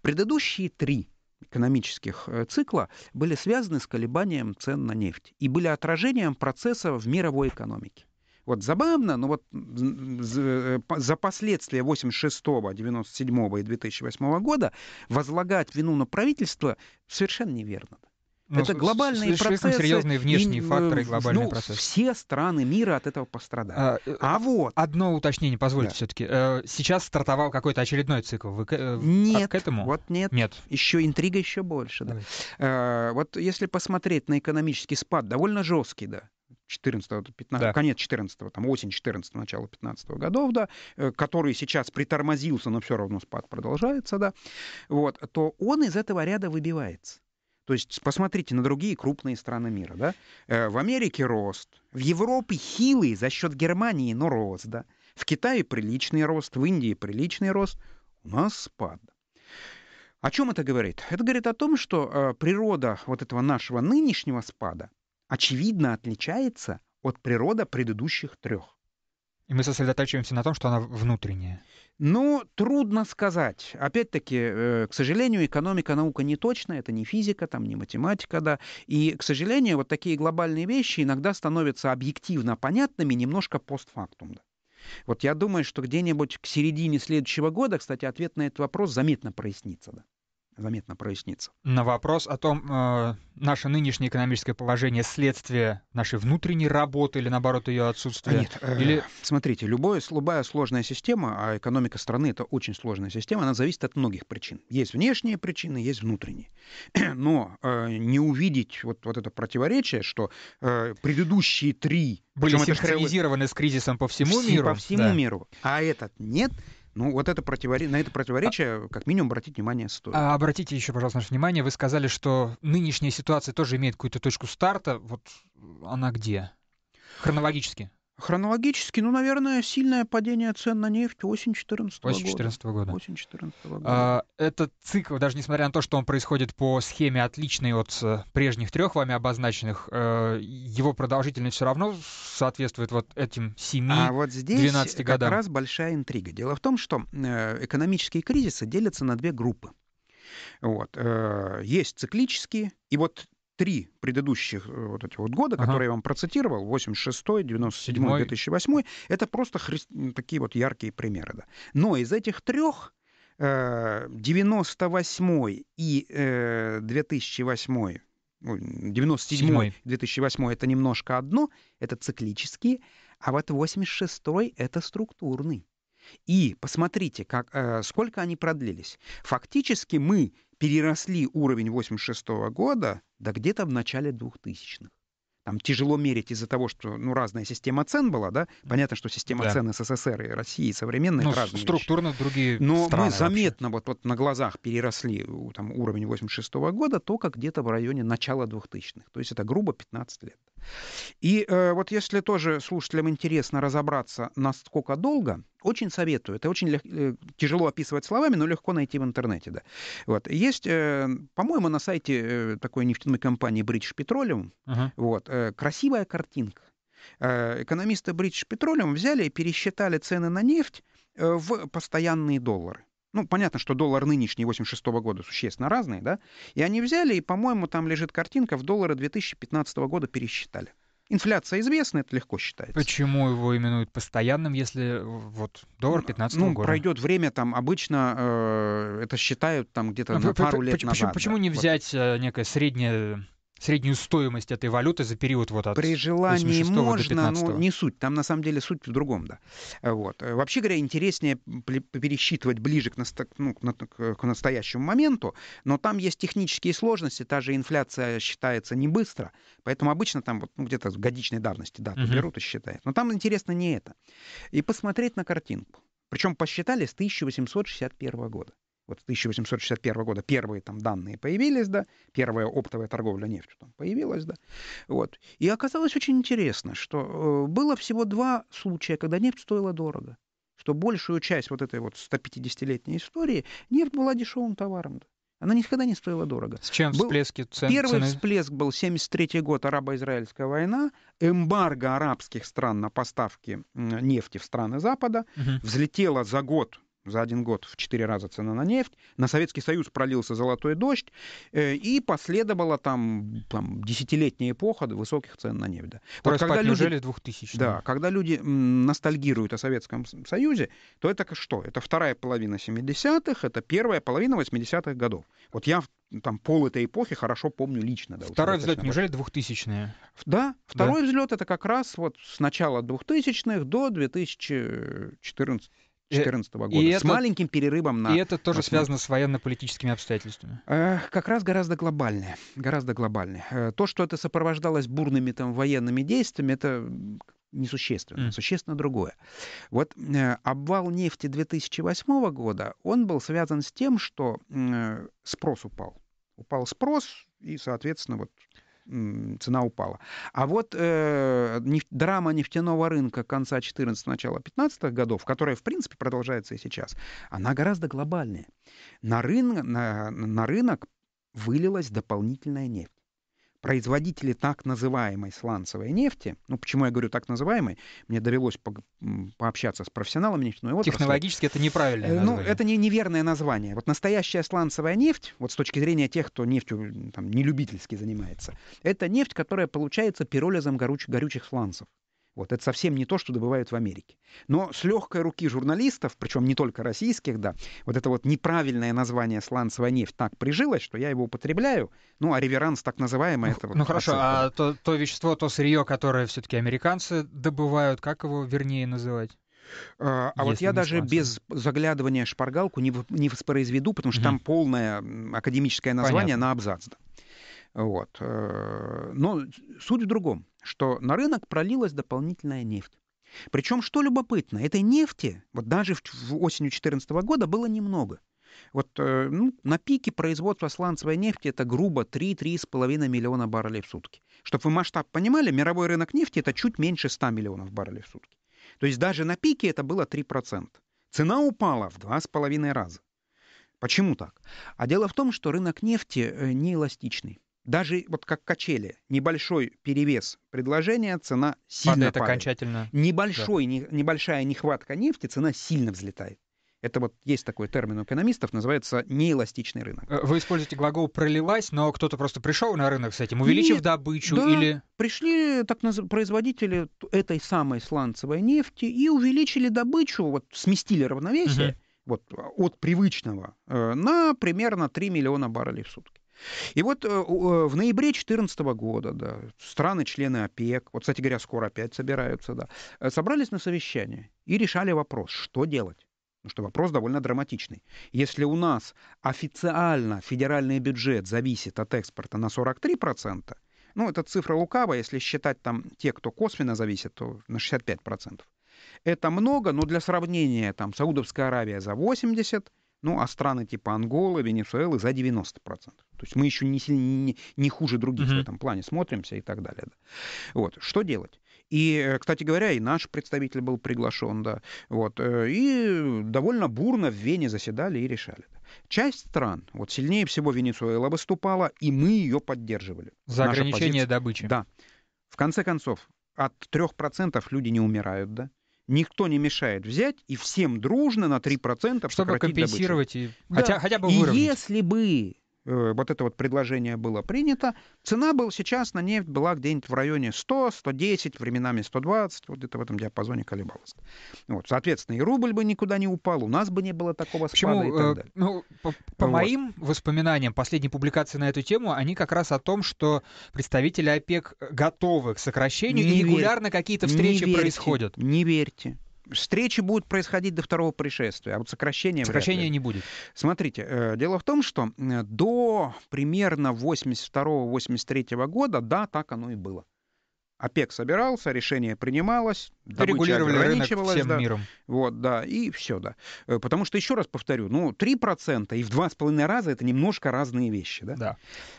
Предыдущие три экономических э, цикла были связаны с колебанием цен на нефть и были отражением процесса в мировой экономике. Вот забавно, но вот э, за последствия 86 го 97 го и 2008 го года возлагать вину на правительство совершенно неверно. Но ну, это глобальные процессы. серьезные внешние и, факторы и глобальные ну, процессы. Все страны мира от этого пострадали. А, э, а вот... Одно уточнение, позвольте да. все-таки. Э, сейчас стартовал какой-то очередной цикл. Вы а нет, к этому? вот нет. Нет. Еще интрига еще больше. Да. Давайте. Вот если посмотреть на экономический спад, довольно жесткий, да. 14 15 да. конец 14 там осень 14 начало 15 годов, да, э, который сейчас притормозился, но все равно спад продолжается, да, вот, то он из этого ряда выбивается. То есть посмотрите на другие крупные страны мира, да. Э, в Америке рост, в Европе хилый за счет Германии, но рост, да. В Китае приличный рост, в Индии приличный рост, у нас спад. О чем это говорит? Это говорит о том, что э, природа вот этого нашего нынешнего спада очевидно отличается от природа предыдущих трех. И мы сосредотачиваемся на том, что она внутренняя. Ну, трудно сказать. Опять-таки, э, к сожалению, экономика наука не точная, это не физика, там не математика, да. И, к сожалению, вот такие глобальные вещи иногда становятся объективно понятными немножко постфактум. Да. Вот я думаю, что где-нибудь к середине следующего года, кстати, ответ на этот вопрос заметно прояснится. Да заметно прояснится. На вопрос о том, э, наше нынешнее экономическое положение следствие нашей внутренней работы или наоборот ее отсутствия? Нет, э, или... смотрите, любое, любая сложная система, а экономика страны это очень сложная система, она зависит от многих причин. Есть внешние причины, есть внутренние. Но э, не увидеть вот, вот это противоречие, что э, предыдущие три были синхронизированы целый... с кризисом по всему Все, миру. По всему да. миру, а этот нет — ну, вот это противор... на это противоречие, как минимум, обратить внимание стоит. А обратите еще, пожалуйста, наше внимание. Вы сказали, что нынешняя ситуация тоже имеет какую-то точку старта. Вот она где? Хронологически. Хронологически, ну, наверное, сильное падение цен на нефть осень 2014 -го осень 14 года. Осень 14 года. А, этот цикл, даже несмотря на то, что он происходит по схеме, отличной от э, прежних трех вами обозначенных, э, его продолжительность все равно соответствует вот этим 7 А вот здесь 12 как годам. раз большая интрига. Дело в том, что э, экономические кризисы делятся на две группы. Вот. Есть циклические, и вот три предыдущих э, вот эти вот года, ага. которые я вам процитировал, 86 97 2008, это просто хри... такие вот яркие примеры. Да. Но из этих трех 98 э, и 2008 э, 97-2008 это немножко одно, это циклические, а вот 86-й это структурный. И посмотрите, как, сколько они продлились. Фактически мы переросли уровень 86 года, да где-то в начале 2000-х. Там тяжело мерить из-за того, что ну, разная система цен была, да? Понятно, что система да. цен СССР и России современные ну, разные структурно вещи. другие Но страны мы заметно вот, вот на глазах переросли э, там, уровень 86 -го года только где-то в районе начала 2000-х. То есть это грубо 15 лет. И э, вот если тоже слушателям интересно разобраться, насколько долго, очень советую. Это очень лег... Э, тяжело описывать словами, но легко найти в интернете. Да. Вот. Есть, э, по-моему, на сайте э, такой нефтяной компании British Petroleum uh-huh. вот, э, красивая картинка. Э, экономисты British Petroleum взяли и пересчитали цены на нефть э, в постоянные доллары. Ну, понятно, что доллар нынешний 86 года существенно разный, да? И они взяли, и, по-моему, там лежит картинка, в доллары 2015 года пересчитали. Инфляция известна, это легко считается. Почему его именуют постоянным, если э, вот доллар 15 ну, ну, года? Ну, пройдет время, там обычно э, это считают там где-то ну, на пару лет почему, назад. Почему да? не взять вот. Э, некое среднее среднюю стоимость этой валюты за период вот от При желании можно, но не суть. Там на самом деле суть в другом, да. Э, вот. Э, вообще говоря, интереснее пересчитывать ближе к, насто... ну, к настоящему моменту, но там есть технические сложности, та же инфляция считается не быстро, поэтому обычно там вот, ну, где-то годичной давности дату uh-huh. берут и считают. Но там интересно не это. И посмотреть на картинку. Причем посчитали с 1861 года вот 1861 года первые там данные появились, да, первая оптовая торговля нефтью там появилась, да, вот. И оказалось очень интересно, что э, было всего два случая, когда нефть стоила дорого, что большую часть вот этой вот 150-летней истории нефть была дешевым товаром, да. Она никогда не стоила дорого. С чем был... всплески цен? Первый цены? всплеск был 73 год, арабо-израильская война, эмбарго арабских стран на поставки нефти в страны Запада угу. взлетело за год за один год в четыре раза цена на нефть, на Советский Союз пролился золотой дождь, э, и последовала там, там десятилетняя эпоха высоких цен на нефть. Да. Вот когда люди, 2000 Да, когда люди ностальгируют о Советском Союзе, то это что? Это вторая половина 70-х, это первая половина 80-х годов. Вот я там пол этой эпохи хорошо помню лично. Да, второй взлет, неужели 2000-е? Да, второй да. взлет это как раз вот с начала 2000-х до 2014 2014 э, -го года. И с это, маленьким перерывом на... И это тоже просмотр. связано с военно-политическими обстоятельствами. Э, как раз гораздо глобальнее. Гораздо глобальнее. Э, то, что это сопровождалось бурными там военными действиями, это несущественно. Mm. Существенно другое. Вот э, обвал нефти 2008 года, он был связан с тем, что э, спрос упал. Упал спрос, и, соответственно, вот цена упала. А вот э, неф... драма нефтяного рынка конца 14 начала 15 годов, которая, в принципе, продолжается и сейчас, она гораздо глобальнее. На, рын... на... на рынок вылилась дополнительная нефть производители так называемой сланцевой нефти, ну почему я говорю так называемой, мне довелось по пообщаться с профессионалами нефтяной отрасли. Технологически это неправильное э, ну, название. Ну, это не неверное название. Вот настоящая сланцевая нефть, вот с точки зрения тех, кто нефтью там, не занимается, это нефть, которая получается пиролизом горюч- горючих сланцев. Вот это совсем не то, что добывают в Америке. Но с легкой руки журналистов, причем не только российских, да, вот это вот неправильное название сланцевая нефть так прижилось, что я его употребляю. Ну, а реверанс так называемый, это вот... Ну хорошо, а то, то вещество, то сырье, которое все-таки американцы добывают, как его вернее называть? А, а Если вот я даже сланцы. без заглядывания шпаргалку не, не воспроизведу, потому что угу. там полное академическое название Понятно. на абзац. Вот. Э, но суть в другом что на рынок пролилась дополнительная нефть. Причем, что любопытно, этой нефти, вот даже в осенью 2014 года было немного. Вот э, ну, на пике производства сланцевой нефти это грубо 3-3,5 миллиона баррелей в сутки. Чтобы вы масштаб понимали, мировой рынок нефти это чуть меньше 100 миллионов баррелей в сутки. То есть даже на пике это было 3%. Цена упала в 2,5 раза. Почему так? А дело в том, что рынок нефти э, неэластичный даже вот как качели, небольшой перевес предложения, цена сильно падает. падает. окончательно. Небольшой, да. не, небольшая нехватка нефти, цена сильно взлетает. Это вот есть такой термин у экономистов, называется неэластичный рынок. Э, вы используете глагол «пролилась», но кто-то просто пришел на рынок с этим, увеличив И, добычу да, или... пришли так наз... производители этой самой сланцевой нефти и увеличили добычу, вот сместили равновесие угу. вот, а, от привычного э, на примерно 3 миллиона баррелей в сутки. И вот э, э, в ноябре 2014 года да, страны-члены ОПЕК, вот, кстати говоря, скоро опять собираются, да, э, собрались на совещание и решали вопрос, что делать. Потому что вопрос довольно драматичный. Если у нас официально федеральный бюджет зависит от экспорта на 43%, ну, это цифра лукавая, если считать там те, кто косвенно зависит, то на 65%. Это много, но для сравнения, там, Саудовская Аравия за 80, ну, а страны типа Анголы, Венесуэлы за 90%. То есть мы еще не, сильно, не, не хуже других mm-hmm. в этом плане смотримся и так далее. Да. Вот. Что делать? И, э, кстати говоря, и наш представитель был приглашен, да. Вот. Э, и довольно бурно в Вене заседали и решали. Часть стран, вот сильнее всего Венесуэла выступала, и мы ее поддерживали. За Наша ограничение позиция, добычи. Да. В конце концов, от 3% люди не умирают, да? никто не мешает взять и всем дружно на 3% Чтобы компенсировать, добычу. и... Да. Хотя, хотя бы выровнять. и если бы Э, вот это вот предложение было принято. Цена была сейчас на нефть была где-нибудь в районе 100, 110, временами 120, вот где-то в этом диапазоне колебалась. Вот, соответственно, и рубль бы никуда не упал, у нас бы не было такого Почему? и э, так далее. Ну, по, по вот. моим воспоминаниям, последние публикации на эту тему, они как раз о том, что представители ОПЕК готовы к сокращению, не и регулярно какие-то встречи не верьте, происходят. Не верьте встречи будут происходить до второго пришествия, а вот сокращения... Сокращения не будет. Смотрите, э, дело в том, что э, до примерно 82-83 года, да, так оно и было. ОПЕК собирался, решение принималось, регулировали рынок всем да, миром. Вот, да, и все, да. Э, потому что, еще раз повторю, ну, 3% и в 2,5 раза это немножко разные вещи, да? Да.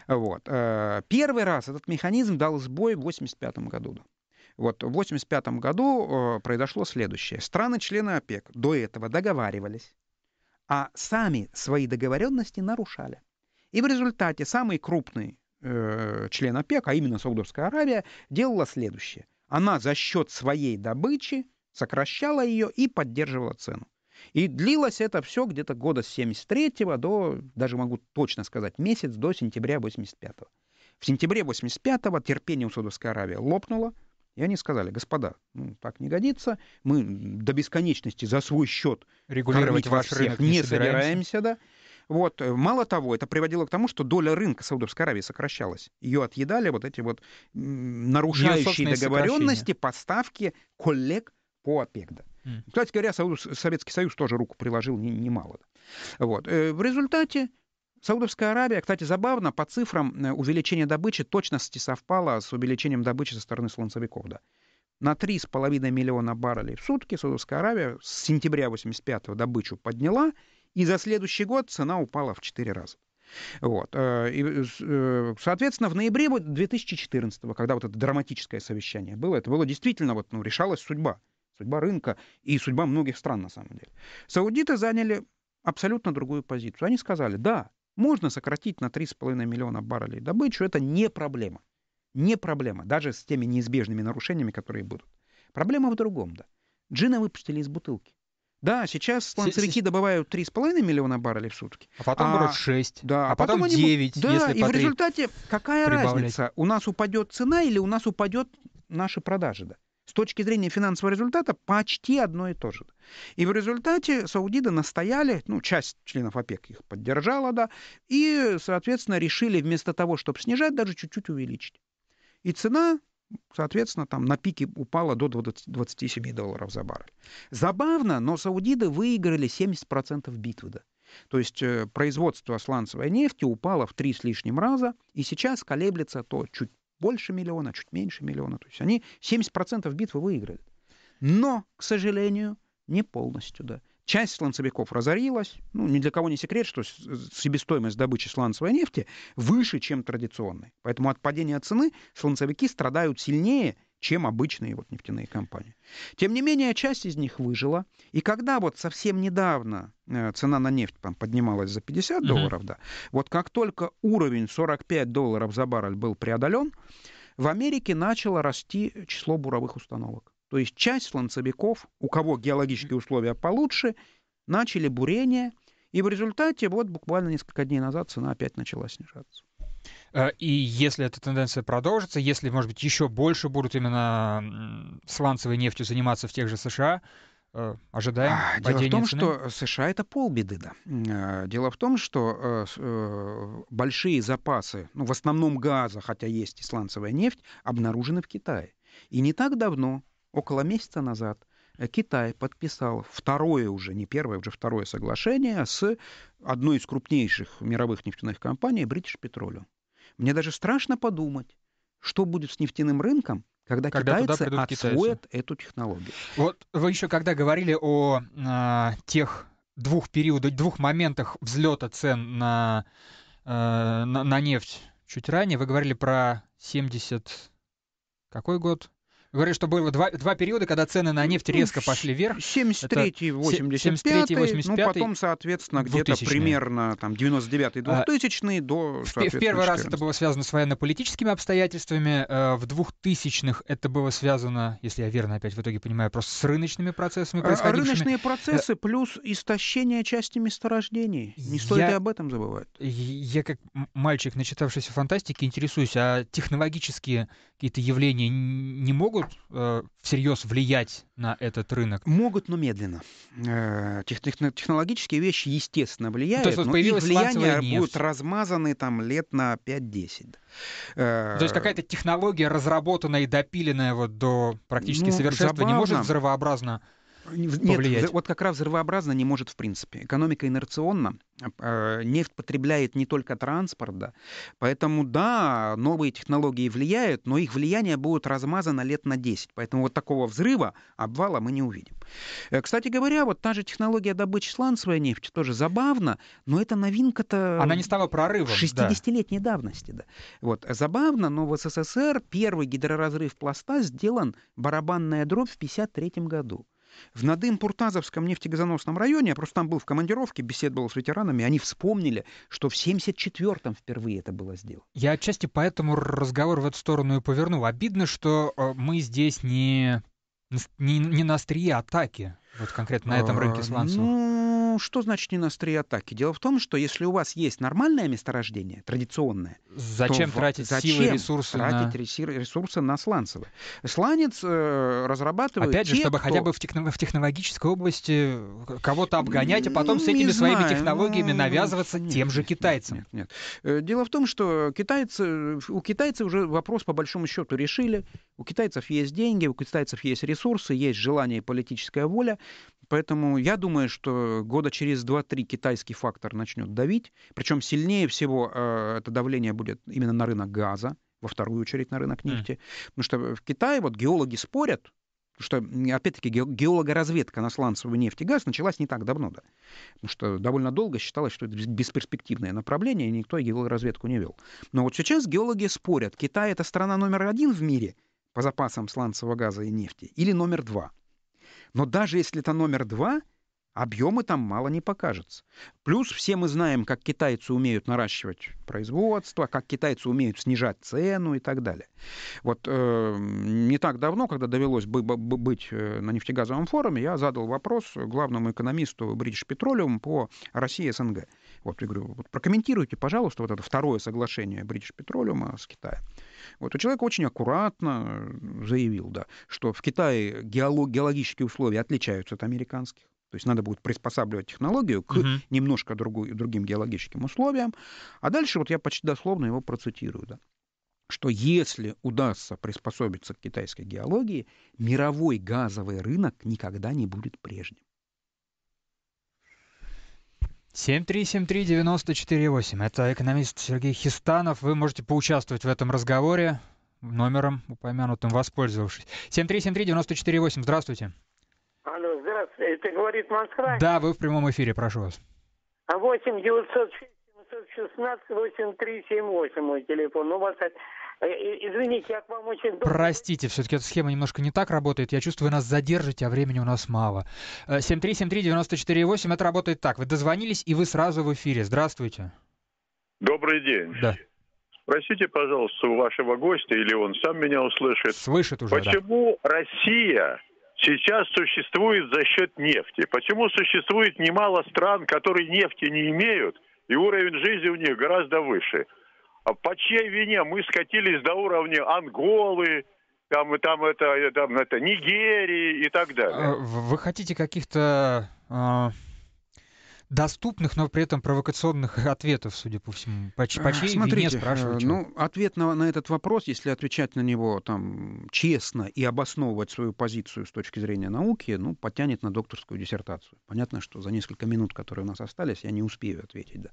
Вот. Первый раз этот механизм дал сбой в 85 году. Да. Вот в 1985 году э, произошло следующее. Страны-члены ОПЕК до этого договаривались, а сами свои договоренности нарушали. И в результате самый крупный э, член ОПЕК, а именно Саудовская Аравия, делала следующее. Она за счет своей добычи сокращала ее и поддерживала цену. И длилось это все где-то года с 73 го до, даже могу точно сказать, месяц до сентября 85 -го. В сентябре 85-го терпение у Саудовской Аравии лопнуло, и они сказали, господа, ну, так не годится, мы до бесконечности за свой счет регулировать ваш всех рынок не собираемся. собираемся да. Вот. Э, мало того, это приводило к тому, что доля рынка Саудовской Аравии сокращалась. Ее отъедали вот эти вот нарушающие договоренности поставки коллег по ОПЕК. Да. Кстати говоря, Советский Союз тоже руку приложил немало. Вот. Э, в результате Саудовская Аравия, кстати, забавно, по цифрам э, увеличения добычи точности совпало с увеличением добычи со стороны слонцевиков. Да. На 3,5 миллиона баррелей в сутки Саудовская Аравия с сентября 85-го добычу подняла, и за следующий год цена упала в 4 раза. Вот. Э, и, э, соответственно, в ноябре 2014 го когда вот это драматическое совещание было, это было действительно, вот, ну, решалась судьба. Судьба рынка и судьба многих стран, на самом деле. Саудиты заняли абсолютно другую позицию. Они сказали, да, можно сократить на 3,5 миллиона баррелей добычу, это не проблема. Не проблема, даже с теми неизбежными нарушениями, которые будут. Проблема в другом, да. Джина выпустили из бутылки. Да, сейчас ланцерики добывают 3,5 миллиона баррелей в сутки. А потом а, берут 6, да, а, а, потом, потом 9, они, да, если и по в результате какая прибавлять. разница, у нас упадет цена или у нас упадет наши продажи. Да? с точки зрения финансового результата почти одно и то же. И в результате саудиды настояли, ну, часть членов ОПЕК их поддержала, да, и, соответственно, решили вместо того, чтобы снижать, даже чуть-чуть увеличить. И цена соответственно, там на пике упала до 20, 27 долларов за баррель. Забавно, но саудиды выиграли 70% битвы. Да. То есть э, производство сланцевой нефти упало в три с лишним раза, и сейчас колеблется то чуть больше миллиона, чуть меньше миллиона. То есть они 70% битвы выиграли. Но, к сожалению, не полностью, да. Часть сланцевиков разорилась. Ну, ни для кого не секрет, что э, себестоимость добычи сланцевой нефти выше, чем традиционной. Поэтому от падения цены сланцевики страдают сильнее, чем обычные вот нефтяные компании. Тем не менее, часть из них выжила. И когда вот совсем недавно э, цена на нефть там, поднималась за 50 долларов, mm-hmm. да, вот как только уровень 45 долларов за баррель был преодолен, в Америке начало расти число буровых установок. То есть часть сланцевиков, у кого геологические условия получше, начали бурение, и в результате вот буквально несколько дней назад цена опять начала снижаться. Э, и если эта тенденция продолжится, если, может быть, еще больше будут именно сланцевой нефтью заниматься в тех же США, э, ожидаем а, Дело в том, цены? что США это полбеды, да. Э, дело в том, что большие запасы, ну, в основном газа, хотя есть и сланцевая нефть, обнаружены в Китае. И не так давно, около месяца назад, Китай подписал второе уже, не первое, уже второе соглашение с одной из крупнейших мировых нефтяных компаний British Petroleum. Мне даже страшно подумать, что будет с нефтяным рынком, когда, когда китайцы отсвоят китайцы. эту технологию. Вот вы еще когда говорили о э, тех двух периодах, двух моментах взлета цен на, э, на, на нефть чуть ранее, вы говорили про 70... Какой год? говорят, что было два, два периода, когда цены на нефть резко пошли вверх. 73-й, 85-й, 85 ну потом, соответственно, где-то примерно там 99-й, 2000-й а, до, В первый раз это было связано с военно-политическими обстоятельствами, э, в 2000-х это было связано, если я верно опять в итоге понимаю, просто с рыночными процессами а, происходящими Рыночные э, процессы плюс истощение части месторождений. Не стоит и об этом забывать. Я как мальчик, начитавшийся фантастики, интересуюсь, а технологические какие-то явления не могут э, всерьез влиять на этот рынок? Могут, но медленно. Э, технологические вещи, естественно, влияют, то есть, вот но их влияние будет размазаны там лет на 5-10. Э, то есть какая-то технология, разработанная и допиленная вот до практически ну, совершенства, забавно. не может взрывообразно нет, вот как раз взрывообразно не может в принципе. Экономика инерционна, а, нефть потребляет не только транспорт, да. поэтому да, новые технологии влияют, но их влияние будет размазано лет на 10, поэтому вот такого взрыва, обвала мы не увидим. Э, кстати говоря, вот та же технология добычи сланцевой нефти тоже забавно, но эта новинка-то... Она не стала прорывом. 60-летней да. давности, да. Вот, забавно, но в СССР первый гидроразрыв пласта сделан барабанная дробь в 1953 году. В Надым-Пуртазовском нефтегазоносном районе, я просто там был в командировке, беседовал с ветеранами, они вспомнили, что в 74-м впервые это было сделано. Я отчасти поэтому разговор в эту сторону и повернул. Обидно, что э, мы здесь не, не, не на острие атаки, вот конкретно на этом рынке а, сланцев. Ну, ну, что значит не на острие атаки? Дело в том, что если у вас есть нормальное месторождение, традиционное... Зачем то тратить зачем силы ресурсы тратить на... ресурсы на сланцевы? Сланец э, разрабатывает Опять же, те, чтобы кто... хотя бы в, техно... в технологической области э, кого-то обгонять, а потом ну, не с этими знаю. своими технологиями ну, навязываться нет, тем же китайцам. Нет, нет. Э, дело в том, что китайцы... Э, у китайцев уже вопрос по большому счету решили. У китайцев есть деньги, у китайцев есть ресурсы, есть желание и политическая воля. Поэтому я думаю, что года через 2-3 китайский фактор начнет давить. Причем сильнее всего э, это давление будет именно на рынок газа, во вторую очередь на рынок нефти. Mm. Потому что в Китае вот геологи спорят, что, опять-таки, геологоразведка на сланцевую нефть и газ началась не так давно, да. Потому что довольно долго считалось, что это бесперспективное направление, и никто геологоразведку не вел. Но вот сейчас геологи спорят, Китай — это страна номер один в мире по запасам сланцевого газа и нефти, или номер два — но даже если это номер два, объемы там мало не покажется. Плюс все мы знаем, как китайцы умеют наращивать производство, как китайцы умеют снижать цену и так далее. Вот э, не так давно, когда довелось бы, бы, быть э, на нефтегазовом форуме, я задал вопрос главному экономисту British Petroleum по России и СНГ. Вот, я говорю, вот прокомментируйте, пожалуйста, вот это второе соглашение British Petroleum а, с Китаем. Вот, у человека очень аккуратно э, заявил, да, что в Китае геологические условия отличаются от американских. То есть надо будет приспосабливать технологию к Uh-huh. немножко другой, другим геологическим условиям. А дальше вот я почти дословно его процитирую. Да что если удастся приспособиться к китайской геологии, мировой газовый рынок никогда не будет прежним. 7373948. Это экономист Сергей Хистанов. Вы можете поучаствовать в этом разговоре номером упомянутым воспользовавшись. 7373948. Здравствуйте. Алло, здравствуйте. Это говорит Москва? Да, вы в прямом эфире, прошу вас. 8 906 716 8378 мой телефон. ну вас Э, э, извините, я к вам очень... Простите, все-таки эта схема немножко не так работает. Я чувствую, нас задержите, а времени у нас мало. 7373948, э, это работает так. Вы дозвонились, и вы сразу в эфире. Здравствуйте. Добрый день. Да. Спросите, пожалуйста, у вашего гостя, или он сам меня услышит. Слышит уже, Почему да. Россия сейчас существует за счет нефти? Почему существует немало стран, которые нефти не имеют, и уровень жизни у них гораздо выше? А по чьей вине мы скатились до уровня Анголы, там, там это, там это Нигерии и так далее. А, вы хотите каких-то а, доступных, но при этом провокационных ответов, судя по всему. По, а, по чьей Смотрите, вине спрашивают? Э, ну, ответ на, на этот вопрос, если отвечать на него там, честно и обосновывать свою позицию с точки зрения науки, ну, потянет на докторскую диссертацию. Понятно, что за несколько минут, которые у нас остались, я не успею ответить. Да.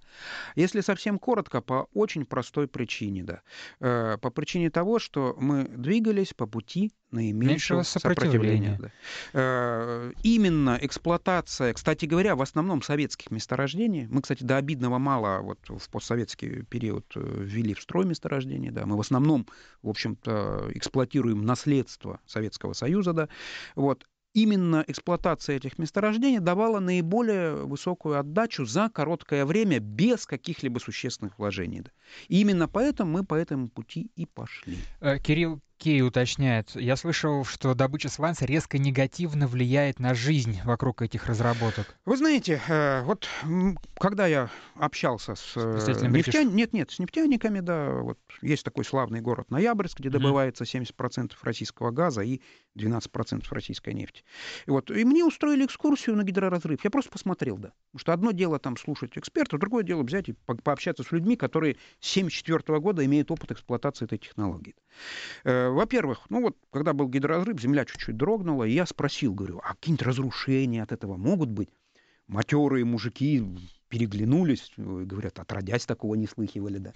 Если совсем коротко, по очень простой причине. Да. Э, по причине того, что мы двигались по пути наименьшего сопротивления. сопротивления э, Именно эксплуатация, кстати говоря, в основном советских месторождений, мы, кстати, до обидного мало вот в постсоветский период э, ввели в строй месторождения, да, мы в основном, в общем-то, эксплуатируем наследство Советского Союза, да, вот, именно эксплуатация этих месторождений давала наиболее высокую отдачу за короткое время без каких-либо существенных вложений. И именно поэтому мы по этому пути и пошли. Э, Кирилл Кей уточняет. Я слышал, что добыча сванца резко негативно влияет на жизнь вокруг этих разработок. Вы знаете, э, вот когда я общался с, э, с нефтяниками... Нет, нет, с нефтяниками, да. Вот есть такой славный город Ноябрьск, где добывается 70% российского газа и 12% российской нефти. И, вот, и мне устроили экскурсию на гидроразрыв. Я просто посмотрел, да. Потому что одно дело там слушать экспертов, другое дело взять и по пообщаться с людьми, которые с 1974 года имеют опыт эксплуатации этой технологии. Э, во-первых, ну вот, когда был гидроразрыв, земля чуть-чуть дрогнула, и я спросил, говорю, а какие-нибудь разрушения от этого могут быть? Матерые мужики переглянулись, э, говорят, отродясь такого не слыхивали, да.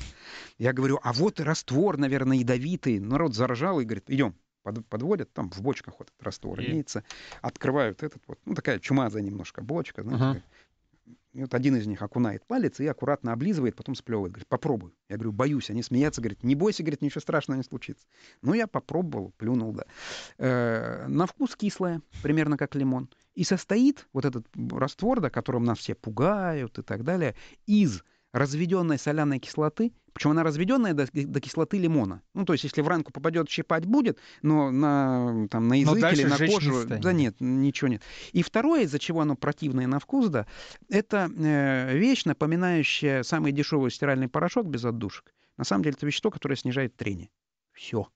Я говорю, а вот и раствор, наверное, ядовитый. Народ заражал и говорит, идем, под, подводят, там в бочках вот этот раствор имеется, открывают этот вот, ну, такая чумазая немножко бочка, знаете, uh-huh. И вот один из них окунает палец и аккуратно облизывает, потом сплевывает. Говорит, попробуй. Я говорю, боюсь. Они смеются, говорят, не бойся, говорит, ничего страшного не случится. Ну, я попробовал, плюнул, да. Э, на вкус кислая примерно как лимон. И состоит вот этот раствор, да, которым нас все пугают и так далее, из разведенной соляной кислоты, причем она разведенная до, до кислоты лимона. Ну, то есть, если в ранку попадет, щипать будет, но на, там, на язык но или на кожу... Не да нет, ничего нет. И второе, из-за чего оно противное на вкус, да, это э, вещь, напоминающая самый дешевый стиральный порошок без отдушек. На самом деле, это вещество, которое снижает трение. Все.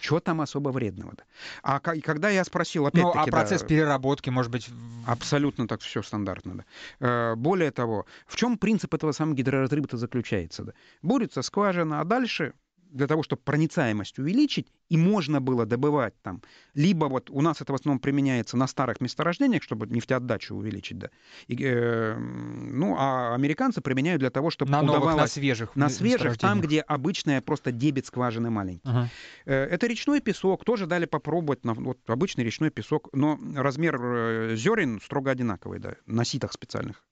Что там особо вредного-то? А когда я спросил, ну, опять-таки... Ну, а процесс да, переработки, может быть... Абсолютно так все стандартно, да. Э, более того, в чем принцип этого самого гидроразрыва-то заключается? Да? Бурится скважина, а дальше для того, чтобы проницаемость увеличить, и можно было добывать там, либо вот у нас это в основном применяется на старых месторождениях, чтобы нефтеотдачу увеличить, да. И, э, ну, а американцы применяют для того, чтобы на новых, удавалось... на свежих На свежих, там, где обычная просто дебет скважины маленький. Ага. Э, это речной песок, тоже дали попробовать, на, вот обычный речной песок, но размер э, зерен строго одинаковый, да, на ситах специальных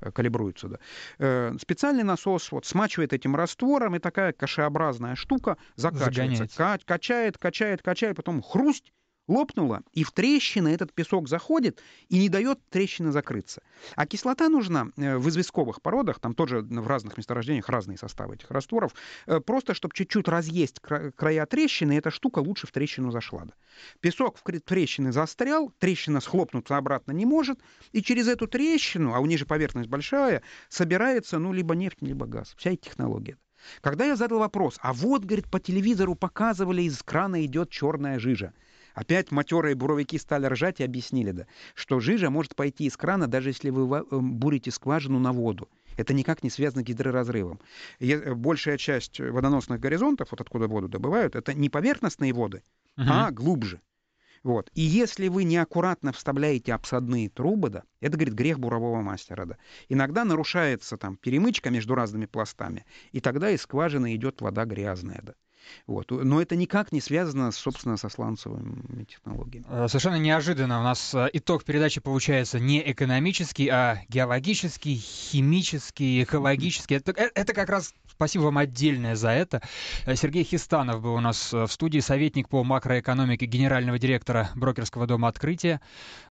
Э, калибруется. Да. Э, специальный насос вот смачивает этим раствором, и такая кашеобразная штука закачивается. Загоняется. Качает, качает, качает, потом хрусть, лопнула, и в трещины этот песок заходит и не дает трещина закрыться. А кислота нужна э, в известковых породах, там тоже в разных месторождениях разные составы этих растворов, э, просто чтобы чуть-чуть разъесть края трещины, эта штука лучше в трещину зашла. Да. Песок в трещины застрял, трещина схлопнуться обратно не может, и через эту трещину, а у нее же поверхность большая, собирается ну либо нефть, либо газ. Вся эта технология. Когда я задал вопрос, а вот, говорит, по телевизору показывали, из крана идет черная жижа. Опять матерые буровики стали ржать и объяснили, да, что жижа может пойти из крана, даже если вы э, бурите скважину на воду. Это никак не связано с гидроразрывом. Э, большая часть водоносных горизонтов, вот откуда воду добывают, это не поверхностные воды, угу. а глубже. Вот. И если вы неаккуратно вставляете обсадные трубы, да, это, говорит, грех бурового мастера. Да. Иногда нарушается там перемычка между разными пластами, и тогда из скважины идет вода грязная. Да. Вот. Но это никак не связано, собственно, со сланцевыми технологиями. Э, совершенно неожиданно. У нас э, итог передачи получается не экономический, а геологический, химический, экологический. Это, э, это как раз спасибо вам отдельное за это. Сергей Хистанов был у нас в студии, советник по макроэкономике генерального директора брокерского дома «Открытие».